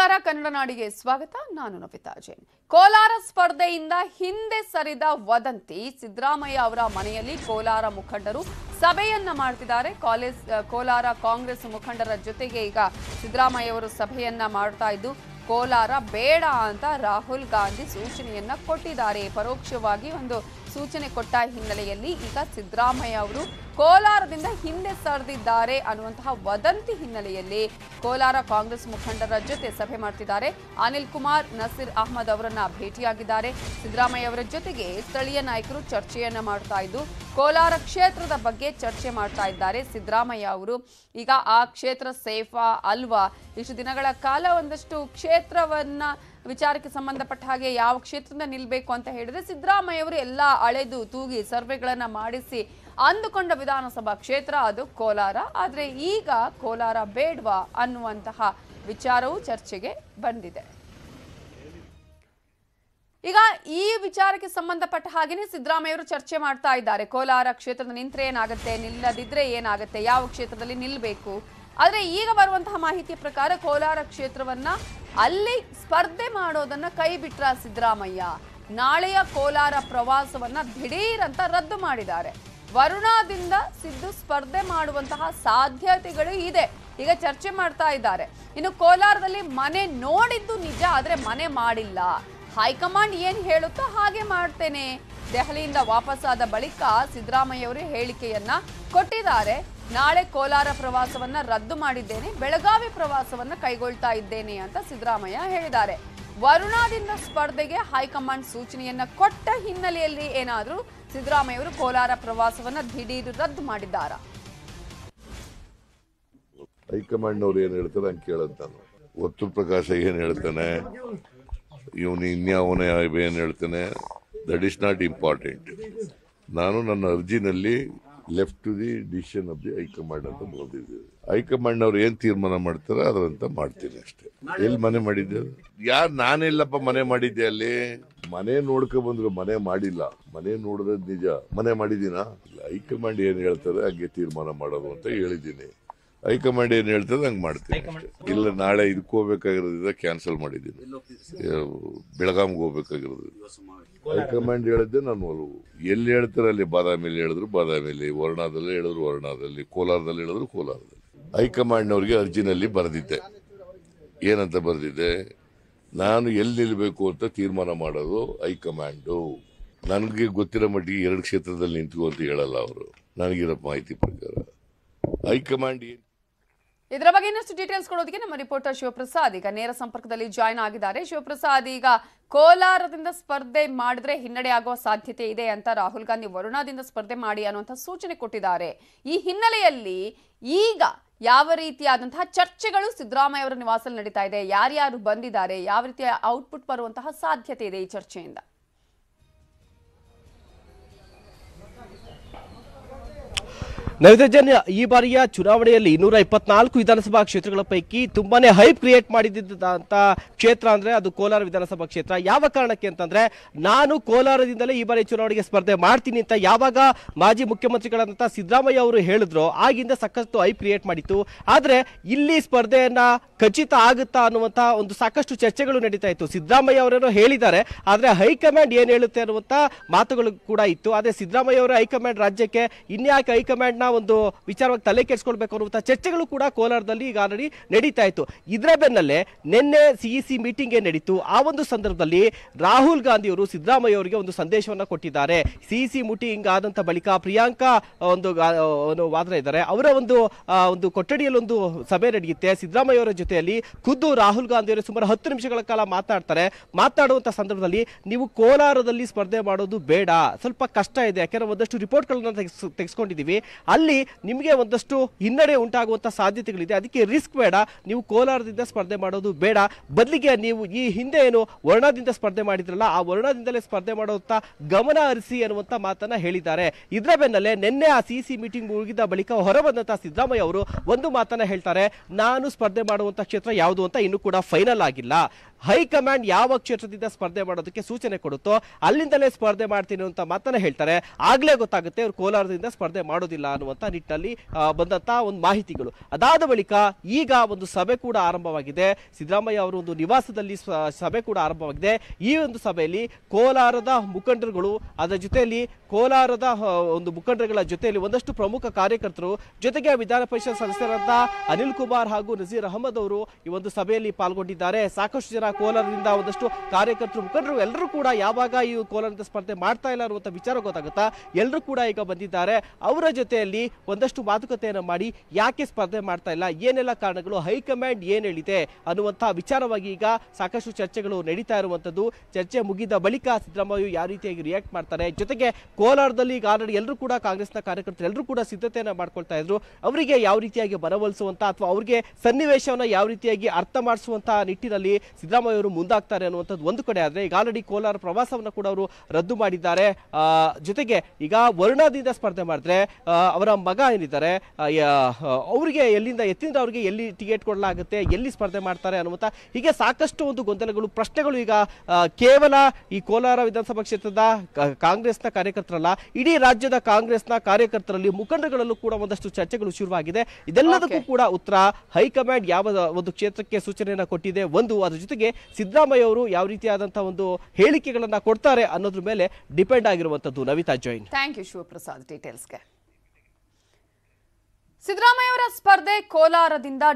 ನಮಸ್ಕಾರ ಕನ್ನಡ ನಾಡಿಗೆ ಸ್ವಾಗತ ನಾನು ನವಿತಾ ಜೈನ್ ಕೋಲಾರ ಸ್ಪರ್ಧೆಯಿಂದ ಹಿಂದೆ ಸರಿದ ವದಂತಿ ಸಿದ್ದರಾಮಯ್ಯ ಅವರ ಮನೆಯಲ್ಲಿ ಕೋಲಾರ ಮುಖಂಡರು ಸಭೆಯನ್ನ ಮಾಡ್ತಿದ್ದಾರೆ ಕಾಲೇಜ್ ಕೋಲಾರ ಕಾಂಗ್ರೆಸ್ ಮುಖಂಡರ ಜೊತೆಗೆ ಈಗ ಸಿದ್ದರಾಮಯ್ಯ ಅವರು ಸಭೆಯನ್ನ ಮಾಡ್ತಾ ಇದ್ದು ಕೋಲಾರ ಬೇಡ ಅಂತ ರಾಹುಲ್ ಗಾಂಧಿ ಸೂಚನೆಯನ್ನ ಕೊಟ್ಟಿದ್ದಾರೆ ಪರೋಕ್ಷವಾಗಿ ಒಂದು ಸೂಚನೆ ಕೊಟ್ಟ ಹಿನ್ನೆಲೆಯಲ್ಲಿ ಈಗ ಸಿದ್ದರಾಮಯ್ಯ ಅವರು ಕೋಲಾರದಿಂದ ಹಿಂದೆ ಸರಿದಿದ್ದಾರೆ ಅನ್ನುವಂತಹ ವದಂತಿ ಹಿನ್ನೆಲೆಯಲ್ಲಿ ಕೋಲಾರ ಕಾಂಗ್ರೆಸ್ ಮುಖಂಡರ ಜೊತೆ ಸಭೆ ಮಾಡ್ತಿದ್ದಾರೆ ಅನಿಲ್ ಕುಮಾರ್ ನಸೀರ್ ಅಹಮದ್ ಅವರನ್ನ ಭೇಟಿಯಾಗಿದ್ದಾರೆ ಸಿದ್ದರಾಮಯ್ಯ ಅವರ ಜೊತೆಗೆ ಸ್ಥಳೀಯ ನಾಯಕರು ಚರ್ಚೆಯನ್ನ ಮಾಡ್ತಾ ಇದ್ದು ಕೋಲಾರ ಕ್ಷೇತ್ರದ ಬಗ್ಗೆ ಚರ್ಚೆ ಮಾಡ್ತಾ ಇದ್ದಾರೆ ಸಿದ್ದರಾಮಯ್ಯ ಅವರು ಈಗ ಆ ಕ್ಷೇತ್ರ ಸೇಫಾ ಅಲ್ವಾ ಇಷ್ಟು ದಿನಗಳ ಕಾಲ ಒಂದಷ್ಟು ಕ್ಷೇತ್ರವನ್ನ ವಿಚಾರಕ್ಕೆ ಸಂಬಂಧಪಟ್ಟ ಹಾಗೆ ಯಾವ ಕ್ಷೇತ್ರದಿಂದ ನಿಲ್ಲಬೇಕು ಅಂತ ಹೇಳಿದ್ರೆ ಸಿದ್ದರಾಮಯ್ಯ ಅವರು ಎಲ್ಲ ಅಳೆದು ತೂಗಿ ಸರ್ವೆಗಳನ್ನು ಮಾಡಿಸಿ ಅಂದುಕೊಂಡ ವಿಧಾನಸಭಾ ಕ್ಷೇತ್ರ ಅದು ಕೋಲಾರ ಆದರೆ ಈಗ ಕೋಲಾರ ಬೇಡ್ವಾ ಅನ್ನುವಂತಹ ವಿಚಾರವೂ ಚರ್ಚೆಗೆ ಬಂದಿದೆ ಈಗ ಈ ವಿಚಾರಕ್ಕೆ ಸಂಬಂಧಪಟ್ಟ ಹಾಗೆಯೇ ಅವರು ಚರ್ಚೆ ಮಾಡ್ತಾ ಇದ್ದಾರೆ ಕೋಲಾರ ಕ್ಷೇತ್ರದ ನಿಂತ್ರೆ ಏನಾಗುತ್ತೆ ನಿಲ್ಲದಿದ್ರೆ ಏನಾಗುತ್ತೆ ಯಾವ ಕ್ಷೇತ್ರದಲ್ಲಿ ನಿಲ್ಲಬೇಕು ಆದರೆ ಈಗ ಬರುವಂತಹ ಮಾಹಿತಿಯ ಪ್ರಕಾರ ಕೋಲಾರ ಕ್ಷೇತ್ರವನ್ನ ಅಲ್ಲಿ ಸ್ಪರ್ಧೆ ಮಾಡೋದನ್ನ ಕೈ ಬಿಟ್ರ ಸಿದ್ದರಾಮಯ್ಯ ನಾಳೆಯ ಕೋಲಾರ ಪ್ರವಾಸವನ್ನ ದಿಢೀರ್ ಅಂತ ರದ್ದು ಮಾಡಿದ್ದಾರೆ ವರುಣಾದಿಂದ ಸಿದ್ದು ಸ್ಪರ್ಧೆ ಮಾಡುವಂತಹ ಸಾಧ್ಯತೆಗಳು ಇದೆ ಈಗ ಚರ್ಚೆ ಮಾಡ್ತಾ ಇದ್ದಾರೆ ಇನ್ನು ಕೋಲಾರದಲ್ಲಿ ಮನೆ ನೋಡಿದ್ದು ನಿಜ ಆದರೆ ಮನೆ ಮಾಡಿಲ್ಲ ಹೈಕಮಾಂಡ್ ಏನು ಹೇಳುತ್ತೋ ಹಾಗೆ ಮಾಡ್ತೇನೆ ದೆಹಲಿಯಿಂದ ವಾಪಸ್ಸಾದ ಬಳಿಕ ಸಿದ್ದರಾಮಯ್ಯ ಅವರು ಹೇಳಿಕೆಯನ್ನ ಕೊಟ್ಟಿದ್ದಾರೆ ನಾಳೆ ಕೋಲಾರ ಪ್ರವಾಸವನ್ನ ರದ್ದು ಮಾಡಿದ್ದೇನೆ ಬೆಳಗಾವಿ ಪ್ರವಾಸವನ್ನ ಕೈಗೊಳ್ತಾ ಇದ್ದೇನೆ ಅಂತ ಸಿದ್ದರಾಮಯ್ಯ ಹೇಳಿದ್ದಾರೆ ವರುಣಾದಿಂದ ಸ್ಪರ್ಧೆಗೆ ಹೈಕಮಾಂಡ್ ಸೂಚನೆಯನ್ನ ಕೊಟ್ಟ ಹಿನ್ನೆಲೆಯಲ್ಲಿ ಏನಾದರೂ ಸಿದ್ದರಾಮಯ್ಯ ಅವರು ಕೋಲಾರ ಪ್ರವಾಸವನ್ನ ದಿಢೀರ್ ರದ್ದು ಮಾಡಿದ್ದಾರಾ ಅವರು ಏನು ಹೇಳ್ತಾರೆ ಹಂಗೆ ಕೇಳಂತ ಒತ್ತು ಪ್ರಕಾಶ ಏನು ಹೇಳ್ತಾನೆ ಇವನು ಇನ್ಯಾವನೇ ಏನು ಹೇಳ್ತಾನೆ ದಟ್ ಇಸ್ ನಾಟ್ ಇಂಪಾರ್ಟೆಂಟ್ ನಾನು ನನ್ನ ಅರ್ಜಿನಲ್ಲಿ left to the decision of the high command ಅಂತ ಬರೆದಿದ್ದೀವಿ ಹೈಕಮಾಂಡ್ ಅವ್ರು ಏನ್ ತೀರ್ಮಾನ ಮಾಡ್ತಾರೆ ಅದರಂತ ಮಾಡ್ತೀನಿ ಅಷ್ಟೇ ಎಲ್ಲಿ ಮನೆ ಮಾಡಿದ್ದೆ ಯಾರು ನಾನೆಲ್ಲಪ್ಪ ಮನೆ ಮಾಡಿದ್ದೆ ಅಲ್ಲಿ ಮನೆ ನೋಡ್ಕೊ ಬಂದ್ರು ಮನೆ ಮಾಡಿಲ್ಲ ಮನೆ ನೋಡಿದ್ರೆ ನಿಜ ಮನೆ ಮಾಡಿದೀನ ಹೈಕಮಾಂಡ್ ಏನ್ ಹೇಳ್ತಾರೆ ಹಂಗೆ ತೀರ್ಮಾನ ಮಾಡೋದು ಅಂತ ಹೇಳಿದ್ದೀನಿ ಹೈಕಮಾಂಡ್ ಏನ್ ಹೇಳ್ತದೆ ಹಂಗೆ ಮಾಡ್ತೀನಿ ಇಲ್ಲ ನಾಳೆ ಇದಕ್ಕೆ ಹೋಗ್ಬೇಕಾಗಿರೋದ್ರಿಂದ ಕ್ಯಾನ್ಸಲ್ ಮಾಡಿದ್ದೀನಿ ಬೆಳಗಾಂಗೆ ಹೋಗ್ಬೇಕಾಗಿರೋದ್ರಿಂದ ಹೈಕಮಾಂಡ್ ಹೇಳಿದ್ದೆ ನಾನು ಒಲವು ಎಲ್ಲಿ ಹೇಳ್ತಾರೆ ಅಲ್ಲಿ ಬಾದಾಮಿಯಲ್ಲಿ ಹೇಳಿದ್ರು ಬಾದಾಮಿಯಲ್ಲಿ ವರ್ಣಾದಲ್ಲಿ ಹೇಳಿದ್ರು ವರ್ಣಾದಲ್ಲಿ ಕೋಲಾರದಲ್ಲಿ ಹೇಳಿದ್ರು ಕೋಲಾರದಲ್ಲಿ ಅವರಿಗೆ ಅರ್ಜಿನಲ್ಲಿ ಬರೆದಿದ್ದೆ ಏನಂತ ಬರೆದಿದ್ದೆ ನಾನು ಎಲ್ಲಿ ನಿಲ್ಲಬೇಕು ಅಂತ ತೀರ್ಮಾನ ಮಾಡೋದು ಹೈಕಮಾಂಡು ನನಗೆ ಗೊತ್ತಿರೋ ಮಟ್ಟಿಗೆ ಎರಡು ಕ್ಷೇತ್ರದಲ್ಲಿ ನಿಂತು ಅಂತ ಹೇಳಲ್ಲ ಅವರು ನನಗಿರೋ ಮಾಹಿತಿ ಪ್ರಕಾರ ಹೈಕಮಾಂಡ್ ಏನು ಇದರ ಬಗ್ಗೆ ಇನ್ನಷ್ಟು ಡೀಟೇಲ್ಸ್ ಕೊಡೋದಕ್ಕೆ ನಮ್ಮ ರಿಪೋರ್ಟರ್ ಶಿವಪ್ರಸಾದ್ ಈಗ ನೇರ ಸಂಪರ್ಕದಲ್ಲಿ ಜಾಯ್ನ್ ಆಗಿದ್ದಾರೆ ಶಿವಪ್ರಸಾದ್ ಈಗ ಕೋಲಾರದಿಂದ ಸ್ಪರ್ಧೆ ಮಾಡಿದ್ರೆ ಹಿನ್ನಡೆ ಆಗುವ ಸಾಧ್ಯತೆ ಇದೆ ಅಂತ ರಾಹುಲ್ ಗಾಂಧಿ ವರುಣಾದಿಂದ ಸ್ಪರ್ಧೆ ಮಾಡಿ ಅನ್ನುವಂಥ ಸೂಚನೆ ಕೊಟ್ಟಿದ್ದಾರೆ ಈ ಹಿನ್ನೆಲೆಯಲ್ಲಿ ಈಗ ಯಾವ ರೀತಿಯಾದಂತಹ ಚರ್ಚೆಗಳು ಸಿದ್ದರಾಮಯ್ಯ ಅವರ ನಿವಾಸದಲ್ಲಿ ನಡೀತಾ ಇದೆ ಯಾರ್ಯಾರು ಬಂದಿದ್ದಾರೆ ಯಾವ ರೀತಿಯ ಔಟ್ಪುಟ್ ಬರುವಂತಹ ಸಾಧ್ಯತೆ ಇದೆ ಈ ಚರ್ಚೆಯಿಂದ ನೈವೇದ್ಯ ಈ ಬಾರಿಯ ಚುನಾವಣೆಯಲ್ಲಿ ಇನ್ನೂರ ಇಪ್ಪತ್ನಾಲ್ಕು ವಿಧಾನಸಭಾ ಕ್ಷೇತ್ರಗಳ ಪೈಕಿ ತುಂಬಾನೇ ಹೈಪ್ ಕ್ರಿಯೇಟ್ ಮಾಡಿದಂತ ಕ್ಷೇತ್ರ ಅಂದ್ರೆ ಅದು ಕೋಲಾರ ವಿಧಾನಸಭಾ ಕ್ಷೇತ್ರ ಯಾವ ಕಾರಣಕ್ಕೆ ಅಂತಂದ್ರೆ ನಾನು ಕೋಲಾರದಿಂದಲೇ ಈ ಬಾರಿ ಚುನಾವಣೆಗೆ ಸ್ಪರ್ಧೆ ಮಾಡ್ತೀನಿ ಅಂತ ಯಾವಾಗ ಮಾಜಿ ಮುಖ್ಯಮಂತ್ರಿಗಳಾದಂತಹ ಸಿದ್ದರಾಮಯ್ಯ ಅವರು ಹೇಳಿದ್ರು ಆಗಿಂದ ಸಾಕಷ್ಟು ಹೈಪ್ ಕ್ರಿಯೇಟ್ ಮಾಡಿತ್ತು ಆದ್ರೆ ಇಲ್ಲಿ ಸ್ಪರ್ಧೆಯನ್ನ ಖಚಿತ ಆಗುತ್ತಾ ಅನ್ನುವಂತ ಒಂದು ಸಾಕಷ್ಟು ಚರ್ಚೆಗಳು ನಡೀತಾ ಇತ್ತು ಸಿದ್ದರಾಮಯ್ಯ ಅವರೇನು ಹೇಳಿದ್ದಾರೆ ಆದ್ರೆ ಹೈಕಮಾಂಡ್ ಏನ್ ಹೇಳುತ್ತೆ ಅನ್ನುವಂತ ಮಾತುಗಳು ಕೂಡ ಇತ್ತು ಆದ್ರೆ ಸಿದ್ದರಾಮಯ್ಯ ಅವರ ಹೈಕಮಾಂಡ್ ರಾಜ್ಯಕ್ಕೆ ಇನ್ಯಾಕೆ ಹೈಕಮಾಂಡ್ ನ ಒಂದು ವಿಚಾರವಾಗಿ ತಲೆ ಕೆಡಿಸ್ಕೊಳ್ಬೇಕು ಅನ್ನುವಂಥ ಚರ್ಚೆಗಳು ಕೂಡ ಕೋಲಾರದಲ್ಲಿ ಈಗ ಆಲ್ರೆಡಿ ನಡೀತಾ ಇತ್ತು ಇದರ ಬೆನ್ನಲ್ಲೇ ನಿನ್ನೆ ಸಿಇಸಿ ಮೀಟಿಂಗ್ ಏನ್ ನಡೀತು ಆ ಒಂದು ಸಂದರ್ಭದಲ್ಲಿ ರಾಹುಲ್ ಗಾಂಧಿ ಅವರು ಸಿದ್ದರಾಮಯ್ಯ ಅವರಿಗೆ ಒಂದು ಸಂದೇಶವನ್ನು ಕೊಟ್ಟಿದ್ದಾರೆ ಸಿಇಸಿ ಮೀಟಿಂಗ್ ಆದಂತ ಬಳಿಕ ಪ್ರಿಯಾಂಕಾ ಒಂದು ವಾದ್ರ ಇದ್ದಾರೆ ಅವರ ಒಂದು ಒಂದು ಕೊಠಡಿಯಲ್ಲಿ ಒಂದು ಸಭೆ ನಡೆಯುತ್ತೆ ಸಿದ್ದರಾಮಯ್ಯ ಅವರ ಜೊತೆಯಲ್ಲಿ ಖುದ್ದು ರಾಹುಲ್ ಗಾಂಧಿ ಅವರು ಸುಮಾರು ಹತ್ತು ನಿಮಿಷಗಳ ಕಾಲ ಮಾತಾಡ್ತಾರೆ ಮಾತಾಡುವಂತ ಸಂದರ್ಭದಲ್ಲಿ ನೀವು ಕೋಲಾರದಲ್ಲಿ ಸ್ಪರ್ಧೆ ಮಾಡೋದು ಬೇಡ ಸ್ವಲ್ಪ ಕಷ್ಟ ಇದೆ ಯಾಕೆಂದ್ರೆ ಒಂದಷ್ಟು ರಿಪೋರ್ಟ್ಗಳನ್ನ ತೆಗೆಸ್ಕೊಂಡಿದ್ದೀವಿ ಅಲ್ಲಿ ನಿಮಗೆ ಒಂದಷ್ಟು ಹಿನ್ನಡೆ ಉಂಟಾಗುವಂಥ ಸಾಧ್ಯತೆಗಳಿದೆ ಅದಕ್ಕೆ ರಿಸ್ಕ್ ಬೇಡ ನೀವು ಕೋಲಾರದಿಂದ ಸ್ಪರ್ಧೆ ಮಾಡೋದು ಬೇಡ ಬದಲಿಗೆ ನೀವು ಈ ಹಿಂದೆ ಏನು ವರ್ಣದಿಂದ ಸ್ಪರ್ಧೆ ಮಾಡಿದ್ರಲ್ಲ ಆ ವರ್ಣದಿಂದಲೇ ಸ್ಪರ್ಧೆ ಮಾಡುವಂಥ ಗಮನ ಹರಿಸಿ ಅನ್ನುವಂಥ ಮಾತನ್ನು ಹೇಳಿದ್ದಾರೆ ಇದರ ಬೆನ್ನಲ್ಲೇ ನಿನ್ನೆ ಆ ಸಿ ಸಿ ಮೀಟಿಂಗ್ ಮುಗಿದ ಬಳಿಕ ಹೊರಬಂದಂಥ ಸಿದ್ದರಾಮಯ್ಯ ಅವರು ಒಂದು ಮಾತನ್ನು ಹೇಳ್ತಾರೆ ನಾನು ಸ್ಪರ್ಧೆ ಮಾಡುವಂಥ ಕ್ಷೇತ್ರ ಯಾವುದು ಅಂತ ಇನ್ನೂ ಕೂಡ ಫೈನಲ್ ಆಗಿಲ್ಲ ಹೈಕಮಾಂಡ್ ಯಾವ ಕ್ಷೇತ್ರದಿಂದ ಸ್ಪರ್ಧೆ ಮಾಡೋದಕ್ಕೆ ಸೂಚನೆ ಕೊಡುತ್ತೋ ಅಲ್ಲಿಂದಲೇ ಸ್ಪರ್ಧೆ ಮಾಡ್ತೀನಿ ಅಂತ ಮಾತನ್ನ ಹೇಳ್ತಾರೆ ಆಗ್ಲೇ ಗೊತ್ತಾಗುತ್ತೆ ಅವ್ರು ಕೋಲಾರದಿಂದ ಸ್ಪರ್ಧೆ ಮಾಡೋದಿಲ್ಲ ಅನ್ನುವಂಥ ನಿಟ್ಟಲ್ಲಿ ಬಂದಂತ ಒಂದು ಮಾಹಿತಿಗಳು ಅದಾದ ಬಳಿಕ ಈಗ ಒಂದು ಸಭೆ ಕೂಡ ಆರಂಭವಾಗಿದೆ ಸಿದ್ದರಾಮಯ್ಯ ಅವರು ಒಂದು ನಿವಾಸದಲ್ಲಿ ಸಭೆ ಕೂಡ ಆರಂಭವಾಗಿದೆ ಈ ಒಂದು ಸಭೆಯಲ್ಲಿ ಕೋಲಾರದ ಮುಖಂಡರುಗಳು ಅದರ ಜೊತೆಯಲ್ಲಿ ಕೋಲಾರದ ಒಂದು ಮುಖಂಡರುಗಳ ಜೊತೆಯಲ್ಲಿ ಒಂದಷ್ಟು ಪ್ರಮುಖ ಕಾರ್ಯಕರ್ತರು ಜೊತೆಗೆ ವಿಧಾನ ಪರಿಷತ್ ಸದಸ್ಯರಾದ ಅನಿಲ್ ಕುಮಾರ್ ಹಾಗೂ ನಜೀರ್ ಅಹಮದ್ ಅವರು ಈ ಒಂದು ಸಭೆಯಲ್ಲಿ ಪಾಲ್ಗೊಂಡಿದ್ದಾರೆ ಸಾಕಷ್ಟು ಜನ ಕೋಲಾರದಿಂದ ಒಂದಷ್ಟು ಕಾರ್ಯಕರ್ತರು ಮುಖಂಡರು ಎಲ್ಲರೂ ಕೂಡ ಯಾವಾಗ ಈ ಕೋಲಾರದ ಸ್ಪರ್ಧೆ ಮಾಡ್ತಾ ಇಲ್ಲ ಅನ್ನುವಂಥ ವಿಚಾರ ಗೊತ್ತಾಗುತ್ತಾ ಎಲ್ಲರೂ ಕೂಡ ಈಗ ಬಂದಿದ್ದಾರೆ ಅವರ ಜೊತೆಯಲ್ಲಿ ಒಂದಷ್ಟು ಮಾತುಕತೆಯನ್ನು ಮಾಡಿ ಯಾಕೆ ಸ್ಪರ್ಧೆ ಮಾಡ್ತಾ ಇಲ್ಲ ಏನೆಲ್ಲ ಕಾರಣಗಳು ಹೈಕಮಾಂಡ್ ಏನು ಹೇಳಿದೆ ಅನ್ನುವಂಥ ವಿಚಾರವಾಗಿ ಈಗ ಸಾಕಷ್ಟು ಚರ್ಚೆಗಳು ನಡೀತಾ ಇರುವಂಥದ್ದು ಚರ್ಚೆ ಮುಗಿದ ಬಳಿಕ ಸಿದ್ದರಾಮಯ್ಯ ಯಾವ ರೀತಿಯಾಗಿ ರಿಯಾಕ್ಟ್ ಮಾಡ್ತಾರೆ ಜೊತೆಗೆ ಕೋಲಾರದಲ್ಲಿ ಈಗ ಆಲ್ರೆಡಿ ಎಲ್ಲರೂ ಕೂಡ ಕಾಂಗ್ರೆಸ್ನ ಕಾರ್ಯಕರ್ತರು ಎಲ್ಲರೂ ಕೂಡ ಸಿದ್ಧತೆಯನ್ನು ಮಾಡ್ಕೊಳ್ತಾ ಇದ್ರು ಅವರಿಗೆ ಯಾವ ರೀತಿಯಾಗಿ ಮನವೊಲಿಸುವಂತ ಅಥವಾ ಅವರಿಗೆ ಸನ್ನಿವೇಶವನ್ನು ಯಾವ ರೀತಿಯಾಗಿ ಅರ್ಥ ಮಾಡಿಸುವಂತಹ ನಿಟ್ಟಿನಲ್ಲಿ ಸಿದ್ದರಾಮಯ್ಯ ಅವರು ಮುಂದಾಗ್ತಾರೆ ಅನ್ನುವಂಥದ್ದು ಒಂದು ಕಡೆ ಆದರೆ ಈಗ ಆಲ್ರೆಡಿ ಕೋಲಾರ ಪ್ರವಾಸವನ್ನು ಕೂಡ ಅವರು ರದ್ದು ಮಾಡಿದ್ದಾರೆ ಜೊತೆಗೆ ಈಗ ವರುಣಾದಿಂದ ಸ್ಪರ್ಧೆ ಮಾಡಿದ್ರೆ ಅವರ ಮಗ ಏನಿದ್ದಾರೆ ಅವರಿಗೆ ಎಲ್ಲಿಂದ ಎತ್ತಿಂದ ಅವರಿಗೆ ಎಲ್ಲಿ ಟಿಕೆಟ್ ಕೊಡಲಾಗುತ್ತೆ ಎಲ್ಲಿ ಸ್ಪರ್ಧೆ ಮಾಡ್ತಾರೆ ಅನ್ನುವಂಥ ಹೀಗೆ ಸಾಕಷ್ಟು ಒಂದು ಗೊಂದಲಗಳು ಪ್ರಶ್ನೆಗಳು ಈಗ ಕೇವಲ ಈ ಕೋಲಾರ ವಿಧಾನಸಭಾ ಕ್ಷೇತ್ರದ ಕಾಂಗ್ರೆಸ್ನ ಕಾರ್ಯಕರ್ತರಲ್ಲ ಇಡೀ ರಾಜ್ಯದ ಕಾಂಗ್ರೆಸ್ನ ಕಾರ್ಯಕರ್ತರಲ್ಲಿ ಮುಖಂಡಗಳಲ್ಲೂ ಕೂಡ ಒಂದಷ್ಟು ಚರ್ಚೆಗಳು ಶುರುವಾಗಿದೆ ಇದೆಲ್ಲದಕ್ಕೂ ಕೂಡ ಉತ್ತರ ಹೈಕಮಾಂಡ್ ಯಾವ ಒಂದು ಕ್ಷೇತ್ರಕ್ಕೆ ಸೂಚನೆಯನ್ನು ಕೊಟ್ಟಿದೆ ಒಂದು ಅದರ ಜೊತೆಗೆ ಸಿದ್ದರಾಮಯ್ಯ ಅವರು ಯಾವ ರೀತಿಯಾದಂತಹ ಒಂದು ಹೇಳಿಕೆಗಳನ್ನ ಕೊಡ್ತಾರೆ ಅನ್ನೋದ್ರ ಮೇಲೆ ಡಿಪೆಂಡ್ ಆಗಿರುವಂತದ್ದು ನವಿತಾ ಜೈನ್ ಥ್ಯಾಂಕ್ ಯು ಶಿವಪ್ರಸಾದ್ ಡೀಟೇಲ್ಸ್ಗೆ ಸಿದ್ದರಾಮಯ್ಯ ಅವರ ಸ್ಪರ್ಧೆ ಕೋಲಾರದಿಂದ